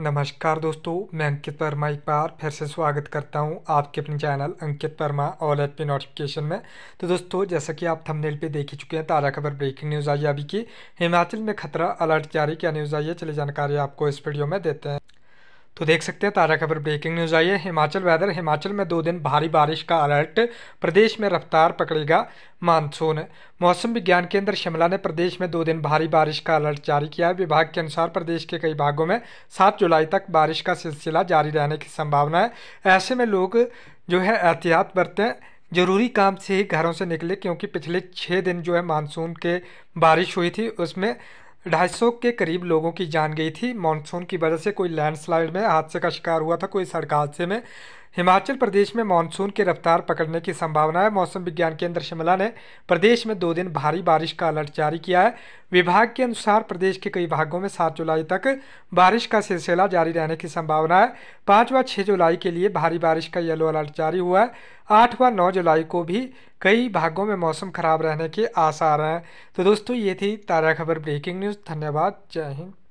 नमस्कार दोस्तों मैं अंकित वर्मा एक बार फिर से स्वागत करता हूं आपके अपने channel Ankit Verma all app notification में तो दोस्तों जैसा कि आप थंबनेल पे देख ही चुके हैं ताज़ा खबर ब्रेकिंग न्यूज़ आई अभी की हिमाचल में खतरा अलर्ट जारी क्या न्यूज़ आई है चलिए जानकारी आपको इस वीडियो में देते हैं तो देख सकते हैं ताज़ा खबर ब्रेकिंग न्यूज़ आई है हिमाचल वेदर हिमाचल में दो दिन भारी बारिश का अलर्ट प्रदेश में रफ्तार पकड़ेगा मानसून मौसम विज्ञान केंद्र शिमला ने प्रदेश में दो दिन भारी बारिश का अलर्ट जारी किया है विभाग के अनुसार प्रदेश के कई भागों में सात जुलाई तक बारिश का सिलसिला जारी रहने की संभावना है ऐसे में लोग जो है एहतियात बरतें ज़रूरी काम से ही घरों से निकले क्योंकि पिछले छः दिन जो है मानसून के बारिश हुई थी उसमें ढाई सौ के करीब लोगों की जान गई थी मानसून की वजह से कोई लैंडस्लाइड में हादसे का शिकार हुआ था कोई सड़क हादसे में हिमाचल प्रदेश में मानसून की रफ्तार पकड़ने की संभावना है मौसम विज्ञान केंद्र शिमला ने प्रदेश में दो दिन भारी बारिश का अलर्ट जारी किया है विभाग के अनुसार प्रदेश के कई भागों में सात जुलाई तक बारिश का सिलसिला जारी रहने की संभावना है पाँच व छः जुलाई के लिए भारी बारिश का येलो अलर्ट जारी हुआ है आठ व नौ जुलाई को भी कई भागों में मौसम खराब रहने के आसार हैं तो दोस्तों ये थी ताज़ा खबर ब्रेकिंग न्यूज़ धन्यवाद जय हिंद